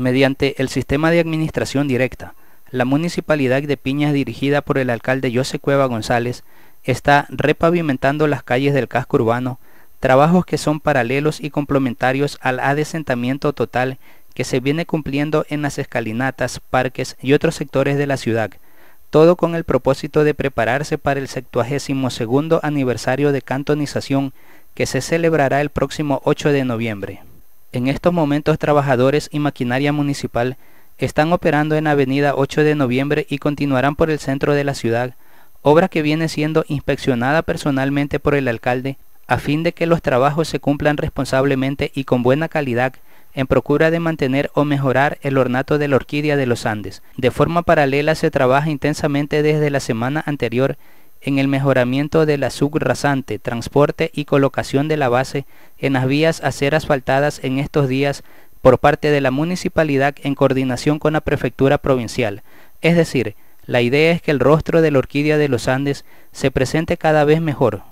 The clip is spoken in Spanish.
Mediante el sistema de administración directa, la municipalidad de Piñas dirigida por el alcalde José Cueva González está repavimentando las calles del casco urbano, trabajos que son paralelos y complementarios al adesentamiento total que se viene cumpliendo en las escalinatas, parques y otros sectores de la ciudad, todo con el propósito de prepararse para el 72 aniversario de cantonización que se celebrará el próximo 8 de noviembre. En estos momentos trabajadores y maquinaria municipal están operando en avenida 8 de noviembre y continuarán por el centro de la ciudad, obra que viene siendo inspeccionada personalmente por el alcalde a fin de que los trabajos se cumplan responsablemente y con buena calidad en procura de mantener o mejorar el ornato de la orquídea de los Andes. De forma paralela se trabaja intensamente desde la semana anterior en el mejoramiento de la subrasante, transporte y colocación de la base en las vías a ser asfaltadas en estos días por parte de la municipalidad en coordinación con la prefectura provincial. Es decir, la idea es que el rostro de la orquídea de los Andes se presente cada vez mejor,